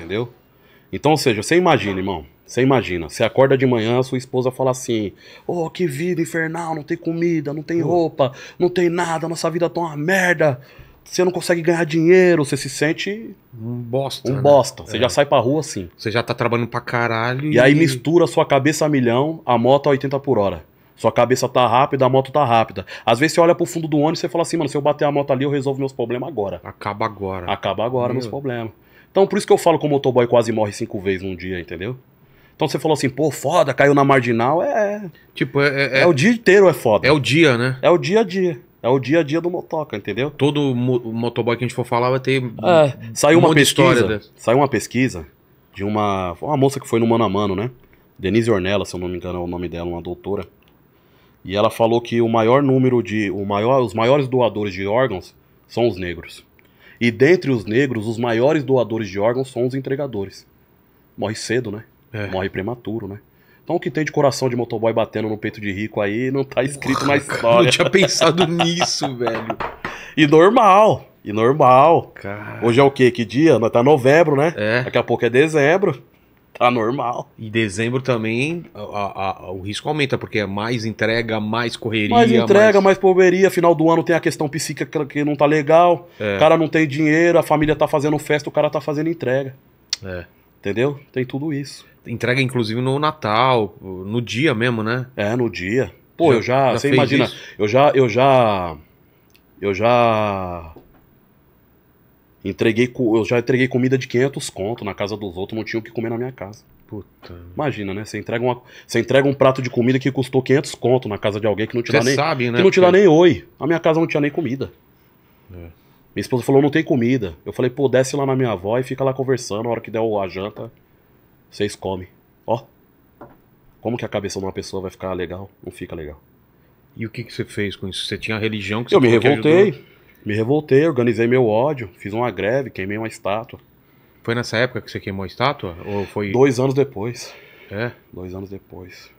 entendeu? Então, ou seja, você imagina, irmão. Você imagina, você acorda de manhã, sua esposa fala assim: Oh, que vida infernal, não tem comida, não tem roupa, não tem nada, nossa vida tá uma merda. Você não consegue ganhar dinheiro, você se sente. Um bosta. Um né? bosta. Você é. já sai pra rua assim. Você já tá trabalhando pra caralho. E, e aí mistura sua cabeça a milhão, a moto a 80 por hora. Sua cabeça tá rápida, a moto tá rápida. Às vezes você olha pro fundo do ônibus e você fala assim: Mano, se eu bater a moto ali, eu resolvo meus problemas agora. Acaba agora. Acaba agora Meu. meus problemas. Então por isso que eu falo que o motoboy quase morre cinco vezes num dia, entendeu? Então você falou assim, pô, foda, caiu na marginal, é. é. Tipo, é, é. É, é o dia inteiro é foda. É o dia, né? É o dia a dia. É o dia a dia do motoca, entendeu? Todo mo motoboy que a gente for falar vai ter. É, saiu um uma pesquisa. De saiu uma pesquisa de uma. Uma moça que foi no Mano a Mano, né? Denise Ornella, se eu não me engano é o nome dela, uma doutora. E ela falou que o maior número de. O maior, os maiores doadores de órgãos são os negros. E dentre os negros, os maiores doadores de órgãos são os entregadores. Morre cedo, né? É. Morre prematuro, né? Então o que tem de coração de motoboy batendo no peito de rico aí não tá escrito Porra, na história. Não tinha pensado nisso, velho. E normal. E normal. Cara. Hoje é o quê? Que dia? tá novembro, né? É. Daqui a pouco é dezembro tá normal. E dezembro também a, a, a, o risco aumenta, porque é mais entrega, mais correria. Mais entrega, mais... mais Final do ano tem a questão psíquica que não tá legal. É. O cara não tem dinheiro, a família tá fazendo festa, o cara tá fazendo entrega. É. Entendeu? Tem tudo isso. Entrega, inclusive, no Natal, no dia mesmo, né? É, no dia. Pô, já, eu já. já você imagina, isso? eu já, eu já. Eu já Entreguei, eu já entreguei comida de 500 conto na casa dos outros, não tinha o que comer na minha casa. Puta. Imagina, né? Você entrega, uma, você entrega um prato de comida que custou 500 conto na casa de alguém que não te dá nem. Sabe, né? Que não te dá nem oi. A minha casa não tinha nem comida. É. Minha esposa falou: não tem comida. Eu falei: pô, desce lá na minha avó e fica lá conversando. A hora que der a janta, vocês comem. Ó. Como que a cabeça de uma pessoa vai ficar legal? Não fica legal. E o que, que você fez com isso? Você tinha religião que você Eu me revoltei. Me revoltei, organizei meu ódio, fiz uma greve, queimei uma estátua. Foi nessa época que você queimou a estátua? Ou foi. Dois anos depois. É? Dois anos depois.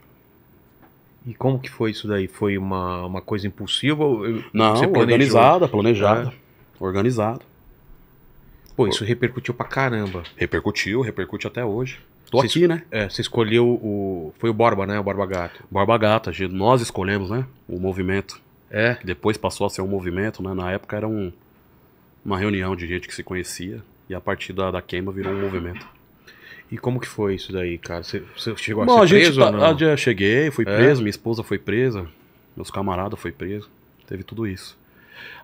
E como que foi isso daí? Foi uma, uma coisa impulsiva? Não, organizada, planejada. É. Organizada. Pô, isso repercutiu pra caramba. Repercutiu, repercute até hoje. Tô Cê aqui, né? É, você escolheu o. Foi o Borba, né? O Borba Gato. Borba Gato, nós escolhemos, né? O movimento. É. Que depois passou a ser um movimento, né? Na época era um, uma reunião de gente que se conhecia. E a partir da, da queima virou um movimento. E como que foi isso daí, cara? Você, você chegou Bom, a ser a preso tá, ou não? Eu ah, cheguei, fui é. preso, minha esposa foi presa, meus camaradas foi preso, teve tudo isso.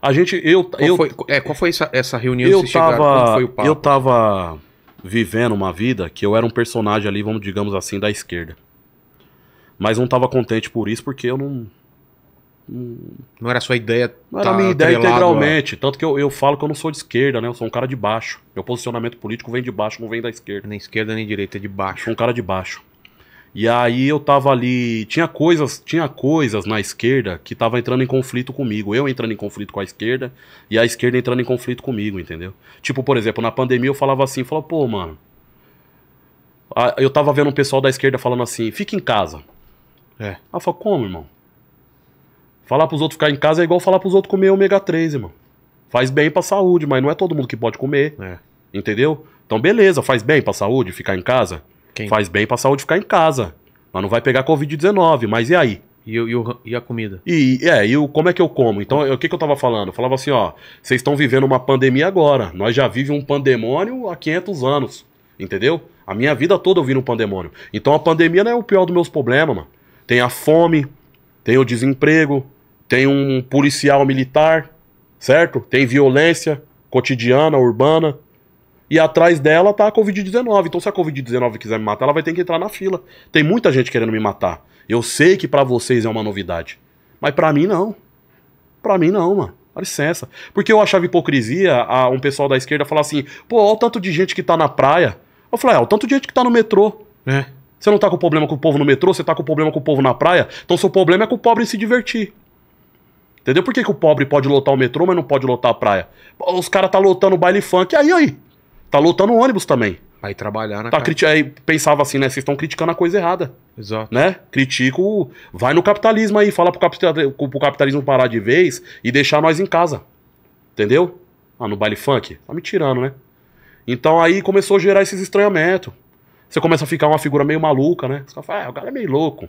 A gente, eu... Qual eu, foi, é, qual foi essa, essa reunião eu que tava, foi o papo? Eu tava vivendo uma vida que eu era um personagem ali, vamos digamos assim, da esquerda. Mas não tava contente por isso, porque eu não, não era a sua ideia. Não era a tá minha ideia integralmente. A... Tanto que eu, eu falo que eu não sou de esquerda, né? Eu sou um cara de baixo. Meu posicionamento político vem de baixo, não vem da esquerda. Nem esquerda nem direita, é de baixo. Sou um cara de baixo. E aí eu tava ali. Tinha coisas, tinha coisas na esquerda que tava entrando em conflito comigo. Eu entrando em conflito com a esquerda e a esquerda entrando em conflito comigo, entendeu? Tipo, por exemplo, na pandemia eu falava assim, falava, pô, mano. Eu tava vendo um pessoal da esquerda falando assim, fica em casa. É. eu falou, como, irmão? Falar pros outros ficar em casa é igual falar pros outros comer ômega 3, irmão. Faz bem pra saúde, mas não é todo mundo que pode comer. É. Entendeu? Então, beleza, faz bem pra saúde ficar em casa? Quem? Faz bem pra saúde ficar em casa. Mas não vai pegar Covid-19, mas e aí? E, e, o, e, a comida? E, é, e o, como é que eu como? Então, o que, que eu tava falando? Eu falava assim, ó, vocês estão vivendo uma pandemia agora. Nós já vivemos um pandemônio há 500 anos, entendeu? A minha vida toda eu vi um pandemônio. Então, a pandemia não é o pior dos meus problemas, mano. Tem a fome, tem o desemprego, tem um policial militar, certo? Tem violência cotidiana, urbana. E atrás dela tá a Covid-19. Então, se a Covid-19 quiser me matar, ela vai ter que entrar na fila. Tem muita gente querendo me matar. Eu sei que para vocês é uma novidade. Mas para mim, não. Para mim, não, mano. Dá licença. Porque eu achava hipocrisia a um pessoal da esquerda falar assim: pô, olha o tanto de gente que tá na praia. Eu falei: ah, o tanto de gente que tá no metrô. né? Você não tá com problema com o povo no metrô, você tá com problema com o povo na praia. Então, seu problema é com o pobre se divertir. Entendeu? Por que, que o pobre pode lotar o metrô, mas não pode lotar a praia? Os caras tá lotando o baile funk, aí, aí. Tá lotando o ônibus também. Aí trabalhar né? tá criti Aí pensava assim, né? Vocês estão criticando a coisa errada. Exato. Né? Critico. Vai no capitalismo aí, fala pro, capital, pro capitalismo parar de vez e deixar nós em casa. Entendeu? Ah, no baile funk? Tá me tirando, né? Então aí começou a gerar esses estranhamentos. Você começa a ficar uma figura meio maluca, né? Você fala, ah, o cara é meio louco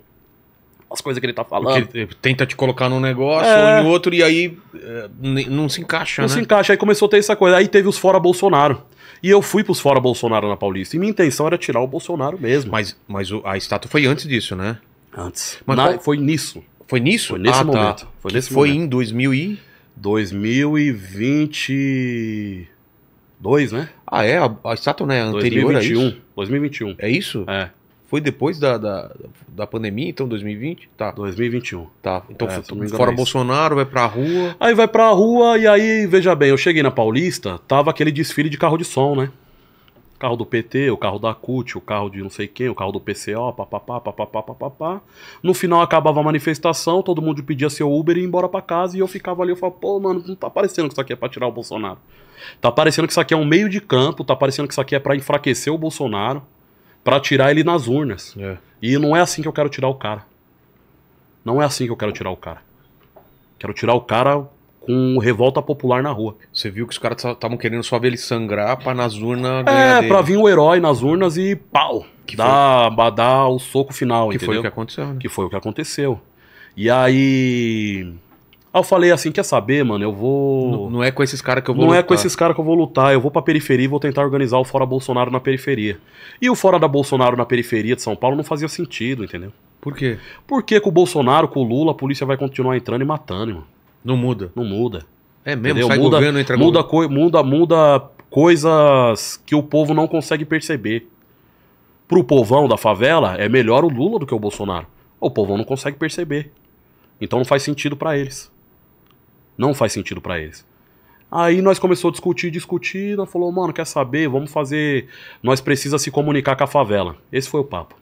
as coisas que ele tá falando. Porque tenta te colocar num negócio é... ou em outro e aí é, não se encaixa, não né? Não se encaixa. Aí começou a ter essa coisa. Aí teve os fora Bolsonaro. E eu fui pros fora Bolsonaro na Paulista. E minha intenção era tirar o Bolsonaro mesmo. Mas, mas a estátua foi antes disso, né? Antes. Mas na... foi nisso. Foi nisso? Foi nesse ah, tá. momento. Tá. Foi, nesse foi momento. em 2000 e... 2022, né? Ah, é? A, a estátua né? anterior 2021. a isso? 2021. É isso? É. Foi depois da, da, da pandemia, então, 2020? Tá. 2021. Tá. Então, é, foi, fora é Bolsonaro, vai pra rua. Aí vai pra rua, e aí, veja bem, eu cheguei na Paulista, tava aquele desfile de carro de som, né? carro do PT, o carro da CUT, o carro de não sei quem, o carro do PCO, papapá, papapá, papapá. No final acabava a manifestação, todo mundo pedia seu Uber e ia embora pra casa e eu ficava ali, eu falava, pô, mano, não tá parecendo que isso aqui é pra tirar o Bolsonaro. Tá parecendo que isso aqui é um meio de campo, tá parecendo que isso aqui é pra enfraquecer o Bolsonaro para tirar ele nas urnas. É. E não é assim que eu quero tirar o cara. Não é assim que eu quero tirar o cara. Quero tirar o cara com revolta popular na rua. Você viu que os caras estavam querendo só ver ele sangrar pra nas urnas É, dele. pra vir o herói nas urnas e pau! Que dá, foi? dá o soco final, Que entendeu? foi o que aconteceu. Né? Que foi o que aconteceu. E aí Aí eu falei assim, quer saber, mano, eu vou... Não, não é com esses caras que eu vou não lutar. Não é com esses caras que eu vou lutar, eu vou pra periferia e vou tentar organizar o Fora Bolsonaro na periferia. E o Fora da Bolsonaro na periferia de São Paulo não fazia sentido, entendeu? Por quê? Porque com o Bolsonaro, com o Lula, a polícia vai continuar entrando e matando, mano. Não muda? Não muda. É mesmo, sai muda, governo, entra muda, co muda, muda coisas que o povo não consegue perceber. Pro povão da favela, é melhor o Lula do que o Bolsonaro. O povão não consegue perceber. Então não faz sentido para eles. Não faz sentido para eles. Aí nós começou a discutir, discutir, nós falou, mano, quer saber, vamos fazer, nós precisamos se comunicar com a favela. Esse foi o papo.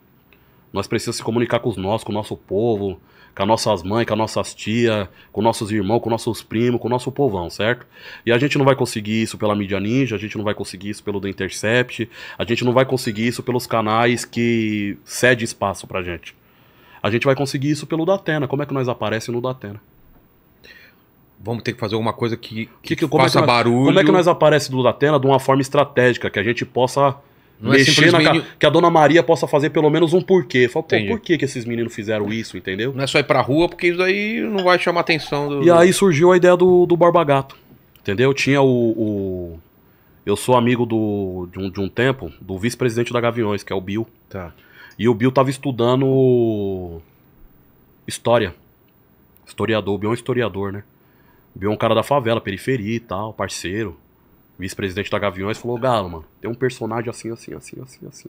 Nós precisamos se comunicar com os nossos, com o nosso povo, com as nossas mães, com as nossas tias, com nossos irmãos, com nossos primos, com o nosso povão, certo? E a gente não vai conseguir isso pela mídia ninja, a gente não vai conseguir isso pelo The Intercept, a gente não vai conseguir isso pelos canais que cede espaço pra gente. A gente vai conseguir isso pelo Datena. Como é que nós aparecemos no Datena? vamos ter que fazer alguma coisa que, que, que faça é que, barulho. Como é que nós aparece do Datena de uma forma estratégica, que a gente possa não é mexer é simplesmente... na que a dona Maria possa fazer pelo menos um porquê. Fala, pô, por que, que esses meninos fizeram isso, entendeu? Não é só ir pra rua, porque isso daí não vai chamar atenção do... E aí surgiu a ideia do, do Barba Gato, entendeu? Tinha o... o... Eu sou amigo do, de, um, de um tempo do vice-presidente da Gaviões, que é o Bill. Tá. E o Bill tava estudando história. Historiador, o Bill é um historiador, né? viu um cara da favela, periferia e tal, parceiro, vice-presidente da Gaviões, falou: Galo, mano, tem um personagem assim, assim, assim, assim, assim.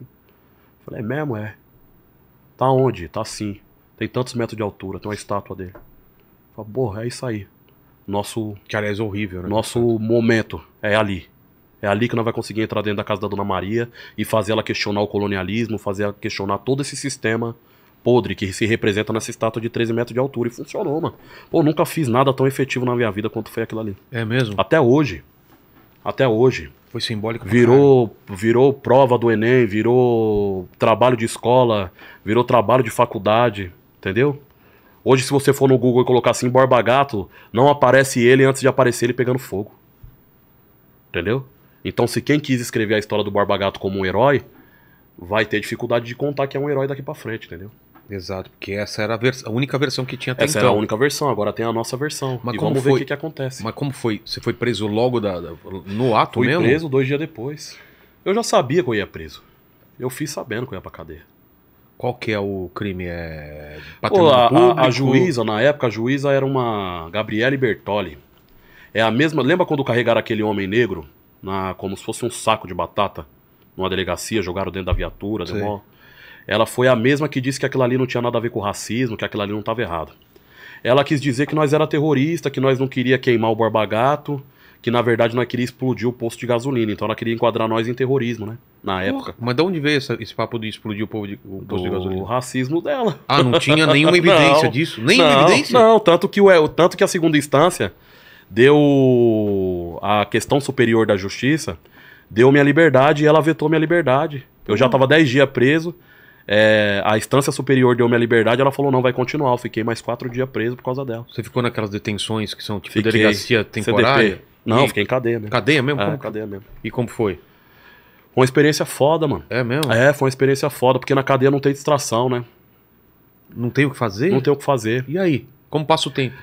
falei: É mesmo? É. Tá onde? Tá assim. Tem tantos metros de altura, tem uma estátua dele. Falei: Porra, é isso aí. Nosso. Que aliás é horrível, né? Nosso momento é ali. É ali que nós vai conseguir entrar dentro da casa da Dona Maria e fazer ela questionar o colonialismo, fazer ela questionar todo esse sistema podre que se representa nessa estátua de 13 metros de altura. E funcionou, mano. Pô, nunca fiz nada tão efetivo na minha vida quanto foi aquilo ali. É mesmo? Até hoje. Até hoje. Foi simbólico. Virou, virou prova do Enem, virou trabalho de escola, virou trabalho de faculdade, entendeu? Hoje, se você for no Google e colocar assim Borba Gato, não aparece ele antes de aparecer ele pegando fogo. Entendeu? Então, se quem quis escrever a história do Borba Gato como um herói, vai ter dificuldade de contar que é um herói daqui para frente, entendeu? Exato, porque essa era a, vers a única versão que tinha até essa então. Essa era a então. única versão, agora tem a nossa versão. Mas e como vamos foi? ver o que, que, acontece. Mas como foi? Você foi preso logo da, da no ato Fui mesmo? Fui preso dois dias depois. Eu já sabia que eu ia preso. Eu fiz sabendo que eu ia pra cadeia. Qual que é o crime? É Pô, a, A, a juíza, na época, a juíza era uma Gabriele Bertoli. É a mesma... Lembra quando carregaram aquele homem negro na, como se fosse um saco de batata numa delegacia, jogaram dentro da viatura, deu ela foi a mesma que disse que aquilo ali não tinha nada a ver com racismo, que aquilo ali não estava errado. Ela quis dizer que nós era terrorista, que nós não queria queimar o barbagato, que na verdade nós queria explodir o posto de gasolina. Então ela queria enquadrar nós em terrorismo, né? Na época. Mas de onde veio essa, esse papo de explodir o, povo de, o posto Do de gasolina? O racismo dela. Ah, não tinha nenhuma evidência não, disso? Nenhuma não, evidência? Não, tanto que, o, tanto que a segunda instância deu a questão superior da justiça, deu minha liberdade e ela vetou minha liberdade. Eu já estava 10 dias preso, é, a instância superior deu minha liberdade, ela falou, não, vai continuar. Eu fiquei mais quatro dias preso por causa dela. Você ficou naquelas detenções que são tipo fiquei, delegacia temporária? CDP. Não, e... fiquei em cadeia mesmo. Cadeia mesmo? É, como... cadeia mesmo. E como foi? Foi uma experiência foda, mano. É mesmo? É, foi uma experiência foda, porque na cadeia não tem distração, né? Não tem o que fazer? Não tem o que fazer. E aí? Como passa o tempo?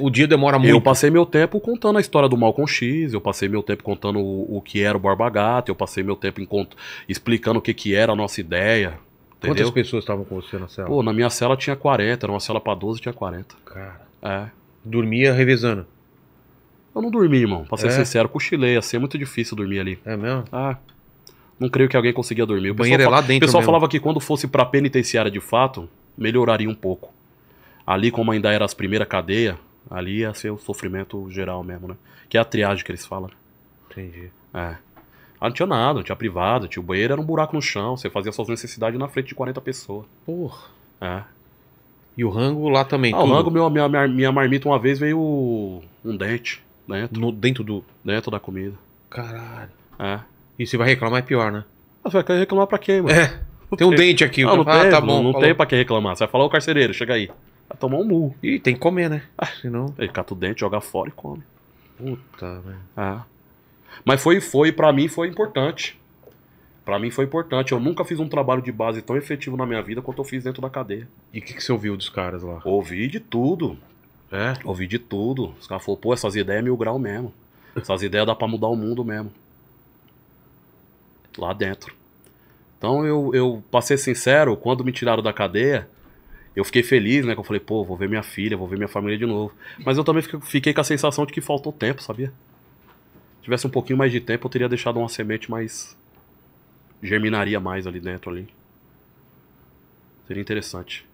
O dia demora muito. Eu passei meu tempo contando a história do Malcom X, eu passei meu tempo contando o, o que era o Barba eu passei meu tempo cont... explicando o que, que era a nossa ideia, Entendeu? Quantas pessoas estavam com você na cela? Pô, na minha cela tinha 40, era uma cela pra 12, tinha 40. Cara. É. Dormia revezando? Eu não dormi, irmão. Pra ser é? sincero, cochilei. assim, é muito difícil dormir ali. É mesmo? Ah. Não creio que alguém conseguia dormir. O, o banheiro é lá dentro. O pessoal mesmo. falava que quando fosse pra penitenciária de fato, melhoraria um pouco. Ali, como ainda era as primeiras cadeias, ali ia ser o sofrimento geral mesmo, né? Que é a triagem que eles falam. Entendi. É. Ah, não tinha nada, não tinha privado, tinha o banheiro, era um buraco no chão, você fazia suas necessidades na frente de 40 pessoas. Porra. É. E o rango lá também. Ah, tudo. o rango, meu, minha, minha, minha marmita uma vez veio um dente dentro. No, dentro do. Dentro da comida. Caralho. É. E se vai reclamar é pior, né? Ah, você vai reclamar pra quê, mano? É. Tem um dente aqui. Ah, não ah, tem, tá bom. Não, não tem pra que reclamar. Você vai falar, ô carcereiro, chega aí. Vai tomar um murro. Ih, tem que comer, né? Ah, Senão... Ele cata o dente, joga fora e come. Puta, velho. É. Mas foi, foi, para mim foi importante. Para mim foi importante. Eu nunca fiz um trabalho de base tão efetivo na minha vida quanto eu fiz dentro da cadeia. E o que, que você ouviu dos caras lá? Ouvi de tudo. É? Ouvi de tudo. Os caras falaram, pô, essas ideias é mil grau mesmo. Essas ideias dá pra mudar o mundo mesmo. Lá dentro. Então eu, eu, pra ser sincero, quando me tiraram da cadeia, eu fiquei feliz, né? Que eu falei, pô, vou ver minha filha, vou ver minha família de novo. Mas eu também fiquei, fiquei com a sensação de que faltou tempo, sabia? tivesse um pouquinho mais de tempo, eu teria deixado uma semente mais. germinaria mais ali dentro ali. Seria interessante.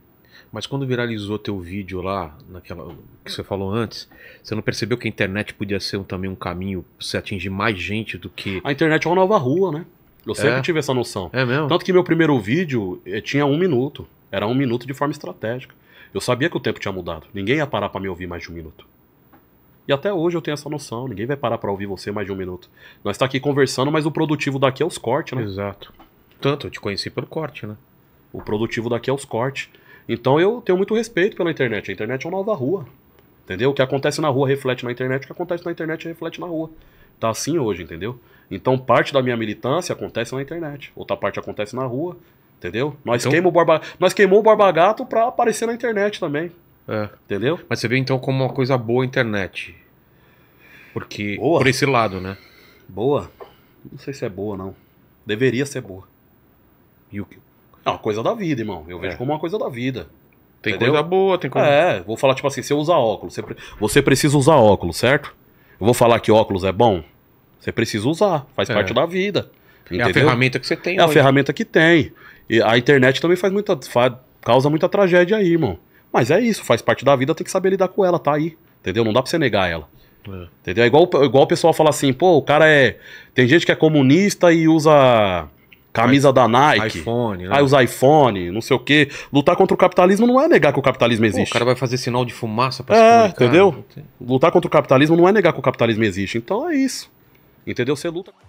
Mas quando viralizou teu vídeo lá, naquela que você falou antes, você não percebeu que a internet podia ser um, também um caminho pra você atingir mais gente do que. A internet é uma nova rua, né? Eu é? sempre é? tive essa noção. É mesmo? Tanto que meu primeiro vídeo eh, tinha um minuto. Era um minuto de forma estratégica. Eu sabia que o tempo tinha mudado. Ninguém ia parar para me ouvir mais de um minuto. E até hoje eu tenho essa noção. Ninguém vai parar para ouvir você mais de um minuto. Nós está aqui conversando, mas o produtivo daqui é os cortes, né? Exato. Tanto, eu te conheci pelo corte, né? O produtivo daqui é os cortes. Então eu tenho muito respeito pela internet. A internet é uma nova rua. Entendeu? O que acontece na rua reflete na internet, o que acontece na internet reflete na rua. Tá assim hoje, entendeu? Então parte da minha militância acontece na internet, outra parte acontece na rua, entendeu? Nós então... queimamos o barba... nós queimou o barba gato para aparecer na internet também. É. Entendeu? Mas você vê então como uma coisa boa a internet. Porque. Boa. Por esse lado, né? Boa? Não sei se é boa, não. Deveria ser boa. E o que? É uma coisa da vida, irmão. Eu vejo é. como uma coisa da vida. Tem entendeu? coisa boa, tem coisa. É, vou falar tipo assim: você usa óculos, você, pre... você precisa usar óculos, certo? Eu vou falar que óculos é bom? Você precisa usar, faz é. parte da vida. Entendeu? É a ferramenta que você tem. É hoje. a ferramenta que tem. E a internet também faz muita. Faz, causa muita tragédia aí, irmão. Mas é isso, faz parte da vida, tem que saber lidar com ela, tá aí. Entendeu? Não dá pra você negar ela. É. Entendeu? É igual, igual o pessoal fala assim, pô, o cara é. Tem gente que é comunista e usa camisa I, da Nike. iPhone, né? Aí usa iPhone, não sei o quê. Lutar contra o capitalismo não é negar que o capitalismo existe. Pô, o cara vai fazer sinal de fumaça pra é, se comunicar. Entendeu? Lutar contra o capitalismo não é negar que o capitalismo existe. Então é isso. Entendeu? Você luta.